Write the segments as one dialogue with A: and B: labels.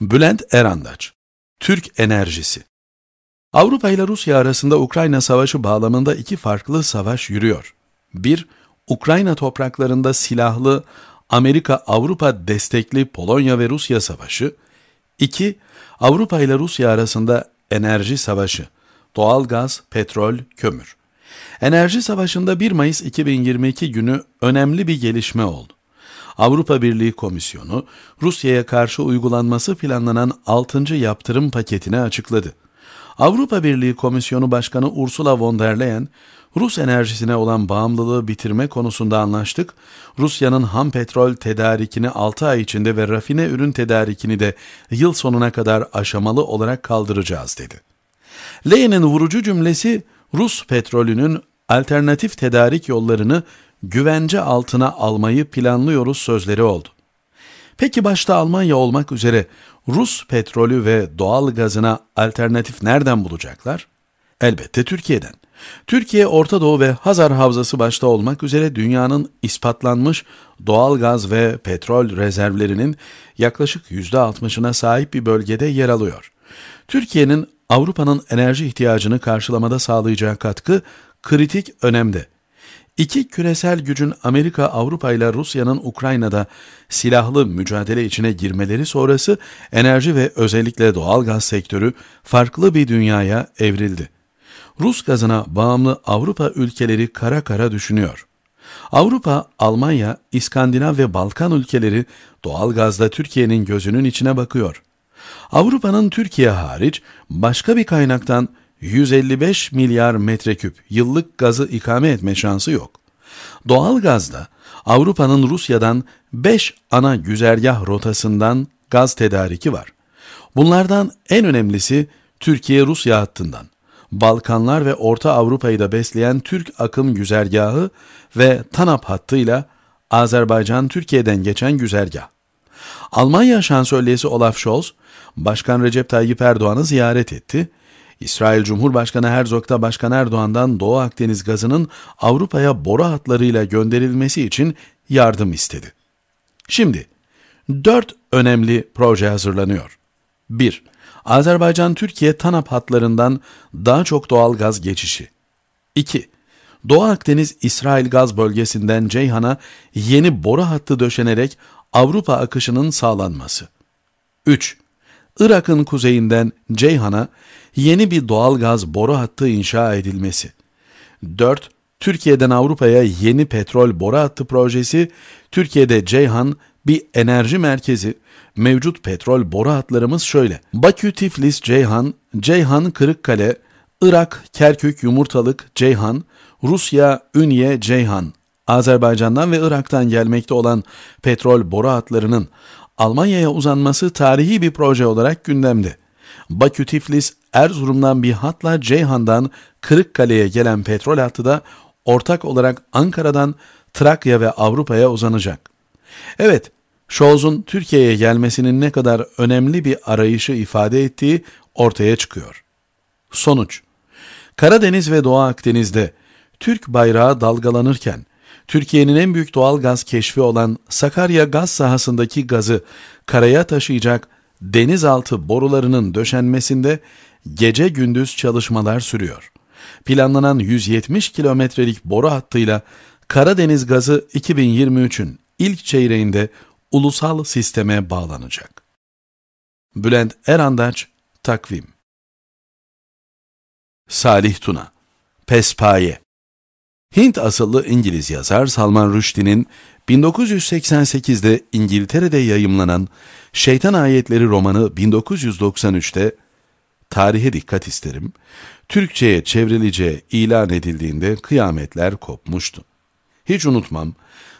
A: Bülent Erandaç Türk Enerjisi Avrupa ile Rusya arasında Ukrayna Savaşı bağlamında iki farklı savaş yürüyor. 1. Ukrayna topraklarında silahlı Amerika-Avrupa destekli Polonya ve Rusya Savaşı. 2. Avrupa ile Rusya arasında enerji savaşı. Doğal gaz, petrol, kömür. Enerji savaşında 1 Mayıs 2022 günü önemli bir gelişme oldu. Avrupa Birliği Komisyonu, Rusya'ya karşı uygulanması planlanan 6. yaptırım paketini açıkladı. Avrupa Birliği Komisyonu Başkanı Ursula von der Leyen, Rus enerjisine olan bağımlılığı bitirme konusunda anlaştık. Rusya'nın ham petrol tedarikini 6 ay içinde ve rafine ürün tedarikini de yıl sonuna kadar aşamalı olarak kaldıracağız dedi. Leyen'in vurucu cümlesi Rus petrolünün alternatif tedarik yollarını güvence altına almayı planlıyoruz sözleri oldu. Peki başta Almanya olmak üzere Rus petrolü ve doğal gazına alternatif nereden bulacaklar? Elbette Türkiye'den. Türkiye, Orta Doğu ve Hazar Havzası başta olmak üzere dünyanın ispatlanmış doğal gaz ve petrol rezervlerinin yaklaşık %60'ına sahip bir bölgede yer alıyor. Türkiye'nin Avrupa'nın enerji ihtiyacını karşılamada sağlayacağı katkı kritik önemde. İki küresel gücün Amerika, Avrupa ile Rusya'nın Ukrayna'da silahlı mücadele içine girmeleri sonrası enerji ve özellikle doğal gaz sektörü farklı bir dünyaya evrildi. Rus gazına bağımlı Avrupa ülkeleri kara kara düşünüyor. Avrupa, Almanya, İskandinav ve Balkan ülkeleri doğal gazda Türkiye'nin gözünün içine bakıyor. Avrupa'nın Türkiye hariç başka bir kaynaktan 155 milyar metreküp yıllık gazı ikame etme şansı yok. Doğal gazda Avrupa'nın Rusya'dan 5 ana güzergah rotasından gaz tedariki var. Bunlardan en önemlisi Türkiye-Rusya hattından. Balkanlar ve Orta Avrupa'yı da besleyen Türk akım güzergahı ve TANAP hattıyla Azerbaycan-Türkiye'den geçen güzergah. Almanya şansölyesi Olaf Scholz, Başkan Recep Tayyip Erdoğan'ı ziyaret etti İsrail Cumhurbaşkanı Herzog da Başkan Erdoğan'dan Doğu Akdeniz gazının Avrupa'ya boru hatlarıyla gönderilmesi için yardım istedi. Şimdi, dört önemli proje hazırlanıyor. 1. Azerbaycan-Türkiye TANAP hatlarından daha çok doğal gaz geçişi. 2. Doğu Akdeniz İsrail gaz bölgesinden Ceyhan'a yeni boru hattı döşenerek Avrupa akışının sağlanması. 3. Irak'ın kuzeyinden Ceyhan'a yeni bir doğal gaz boru hattı inşa edilmesi. 4. Türkiye'den Avrupa'ya yeni petrol boru hattı projesi, Türkiye'de Ceyhan bir enerji merkezi. Mevcut petrol boru hatlarımız şöyle. Bakü, Tiflis, Ceyhan, Ceyhan, Kırıkkale, Irak, Kerkük, Yumurtalık, Ceyhan, Rusya, Ünye, Ceyhan. Azerbaycan'dan ve Irak'tan gelmekte olan petrol boru hatlarının Almanya'ya uzanması tarihi bir proje olarak gündemde. Bakü Tiflis Erzurum'dan bir hatla Ceyhan'dan Kırıkkale'ye gelen petrol hattı da ortak olarak Ankara'dan Trakya ve Avrupa'ya uzanacak. Evet, Scholz'un Türkiye'ye gelmesinin ne kadar önemli bir arayışı ifade ettiği ortaya çıkıyor. Sonuç Karadeniz ve Doğu Akdeniz'de Türk bayrağı dalgalanırken Türkiye'nin en büyük doğal gaz keşfi olan Sakarya gaz sahasındaki gazı karaya taşıyacak denizaltı borularının döşenmesinde gece gündüz çalışmalar sürüyor. Planlanan 170 kilometrelik boru hattıyla Karadeniz gazı 2023'ün ilk çeyreğinde ulusal sisteme bağlanacak. Bülent Erandaç, Takvim Salih Tuna Pespaye Hint asıllı İngiliz yazar Salman Rushdie'nin 1988'de İngiltere'de yayımlanan Şeytan Ayetleri romanı 1993'te Tarihe Dikkat isterim, Türkçe'ye çevrilince ilan edildiğinde kıyametler kopmuştu. Hiç unutmam,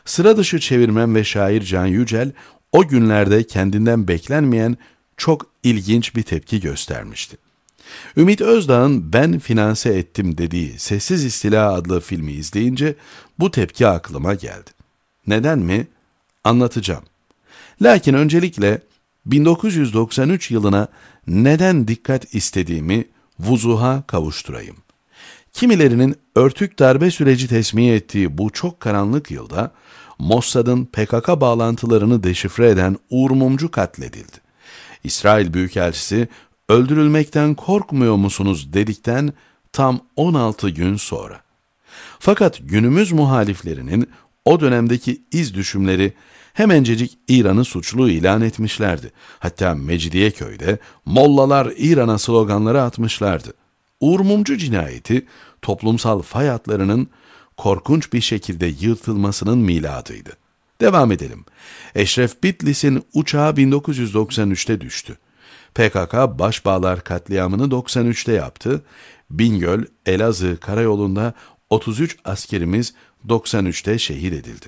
A: sıra dışı çevirmen ve şair Can Yücel o günlerde kendinden beklenmeyen çok ilginç bir tepki göstermişti. Ümit Özdağ'ın Ben Finanse Ettim dediği Sessiz İstila adlı filmi izleyince bu tepki aklıma geldi. Neden mi? Anlatacağım. Lakin öncelikle 1993 yılına neden dikkat istediğimi vuzuha kavuşturayım. Kimilerinin örtük darbe süreci tesmiye ettiği bu çok karanlık yılda Mossad'ın PKK bağlantılarını deşifre eden Uğur Mumcu katledildi. İsrail Büyükelçisi öldürülmekten korkmuyor musunuz dedikten tam 16 gün sonra. Fakat günümüz muhaliflerinin o dönemdeki iz düşümleri hemencecik İran'ı suçlu ilan etmişlerdi. Hatta Mecidiyeköy'de mollalar İran'a sloganları atmışlardı. Uğur Mumcu cinayeti toplumsal fayatlarının korkunç bir şekilde yırtılmasının miladıydı. Devam edelim. Eşref Bitlis'in uçağı 1993'te düştü. PKK Başbağlar katliamını 93'te yaptı. Bingöl, Elazığ karayolunda 33 askerimiz 93'te şehit edildi.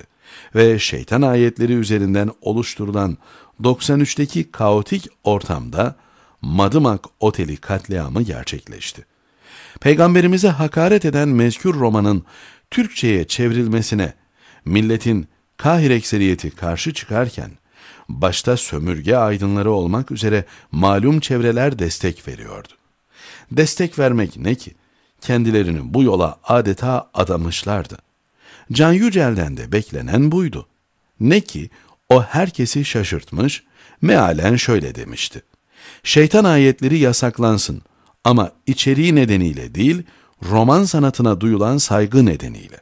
A: Ve şeytan ayetleri üzerinden oluşturulan 93'teki kaotik ortamda Madımak Oteli katliamı gerçekleşti. Peygamberimize hakaret eden mezkür romanın Türkçe'ye çevrilmesine milletin Kahir ekseriyeti karşı çıkarken başta sömürge aydınları olmak üzere malum çevreler destek veriyordu. Destek vermek ne ki? Kendilerini bu yola adeta adamışlardı. Can Yücel'den de beklenen buydu. Ne ki o herkesi şaşırtmış, mealen şöyle demişti. Şeytan ayetleri yasaklansın ama içeriği nedeniyle değil, roman sanatına duyulan saygı nedeniyle.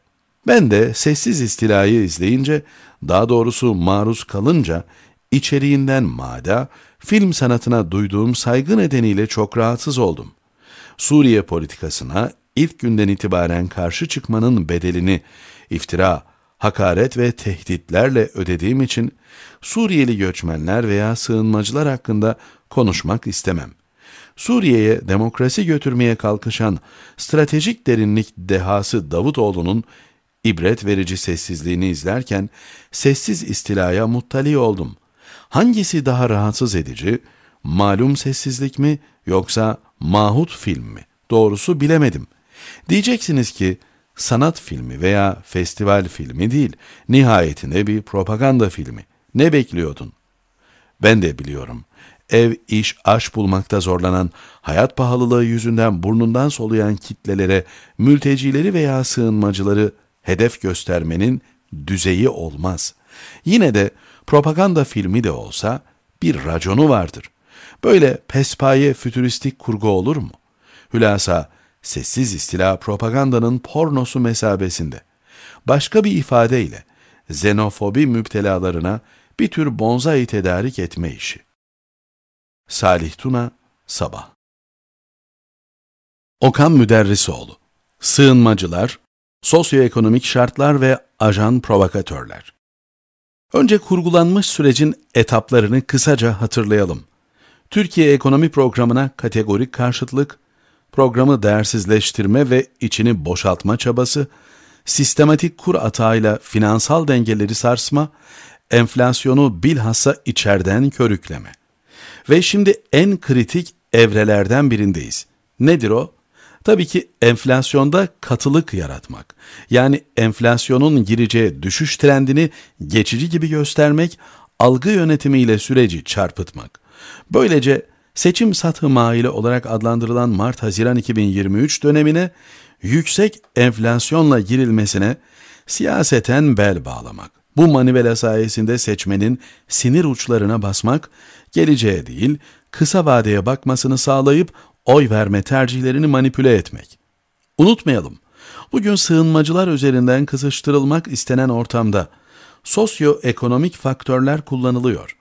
A: Ben de sessiz istilayı izleyince, daha doğrusu maruz kalınca İçeriğinden mada, film sanatına duyduğum saygı nedeniyle çok rahatsız oldum. Suriye politikasına ilk günden itibaren karşı çıkmanın bedelini iftira, hakaret ve tehditlerle ödediğim için Suriyeli göçmenler veya sığınmacılar hakkında konuşmak istemem. Suriye'ye demokrasi götürmeye kalkışan stratejik derinlik dehası Davutoğlu'nun ibret verici sessizliğini izlerken sessiz istilaya muttali oldum. Hangisi daha rahatsız edici? Malum sessizlik mi yoksa mahut film mi? Doğrusu bilemedim. Diyeceksiniz ki sanat filmi veya festival filmi değil. Nihayetinde bir propaganda filmi. Ne bekliyordun? Ben de biliyorum. Ev, iş, aş bulmakta zorlanan, hayat pahalılığı yüzünden burnundan soluyan kitlelere, mültecileri veya sığınmacıları hedef göstermenin düzeyi olmaz. Yine de propaganda filmi de olsa bir raconu vardır. Böyle pespaye fütüristik kurgu olur mu? Hülasa, sessiz istila propagandanın pornosu mesabesinde. Başka bir ifadeyle, xenofobi müptelalarına bir tür bonzai tedarik etme işi. Salih Tuna, Sabah Okan Müderrisoğlu Sığınmacılar, Sosyoekonomik Şartlar ve Ajan Provokatörler Önce kurgulanmış sürecin etaplarını kısaca hatırlayalım. Türkiye Ekonomi Programı'na kategorik karşıtlık, programı değersizleştirme ve içini boşaltma çabası, sistematik kur atağıyla finansal dengeleri sarsma, enflasyonu bilhassa içerden körükleme. Ve şimdi en kritik evrelerden birindeyiz. Nedir o? Tabii ki enflasyonda katılık yaratmak. Yani enflasyonun gireceği düşüş trendini geçici gibi göstermek, algı yönetimiyle süreci çarpıtmak. Böylece seçim satı maili olarak adlandırılan Mart-Haziran 2023 dönemine yüksek enflasyonla girilmesine siyaseten bel bağlamak. Bu manivela sayesinde seçmenin sinir uçlarına basmak, geleceğe değil kısa vadeye bakmasını sağlayıp oy verme tercihlerini manipüle etmek. Unutmayalım, bugün sığınmacılar üzerinden kısıştırılmak istenen ortamda sosyoekonomik faktörler kullanılıyor.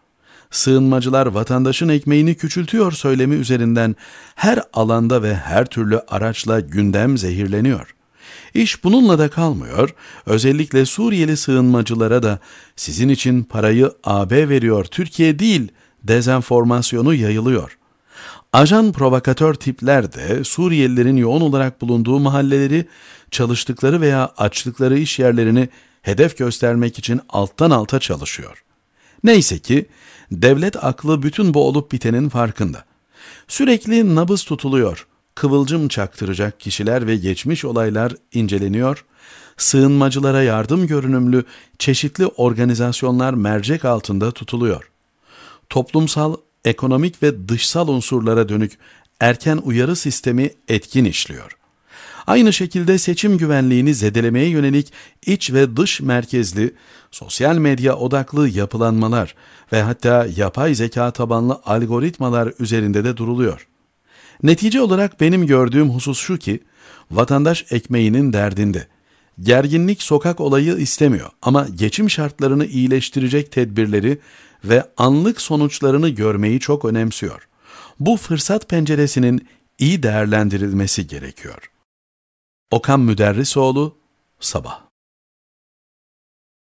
A: Sığınmacılar vatandaşın ekmeğini küçültüyor söylemi üzerinden her alanda ve her türlü araçla gündem zehirleniyor. İş bununla da kalmıyor, özellikle Suriyeli sığınmacılara da sizin için parayı AB veriyor Türkiye değil dezenformasyonu yayılıyor. Ajan provokatör tipler de Suriyelilerin yoğun olarak bulunduğu mahalleleri, çalıştıkları veya açtıkları iş yerlerini hedef göstermek için alttan alta çalışıyor. Neyse ki devlet aklı bütün bu olup bitenin farkında. Sürekli nabız tutuluyor, kıvılcım çaktıracak kişiler ve geçmiş olaylar inceleniyor, sığınmacılara yardım görünümlü çeşitli organizasyonlar mercek altında tutuluyor. Toplumsal ekonomik ve dışsal unsurlara dönük erken uyarı sistemi etkin işliyor. Aynı şekilde seçim güvenliğini zedelemeye yönelik iç ve dış merkezli, sosyal medya odaklı yapılanmalar ve hatta yapay zeka tabanlı algoritmalar üzerinde de duruluyor. Netice olarak benim gördüğüm husus şu ki, vatandaş ekmeğinin derdinde.'' Gerginlik sokak olayı istemiyor ama geçim şartlarını iyileştirecek tedbirleri ve anlık sonuçlarını görmeyi çok önemsiyor. Bu fırsat penceresinin iyi değerlendirilmesi gerekiyor. Okan Müderrisoğlu, Sabah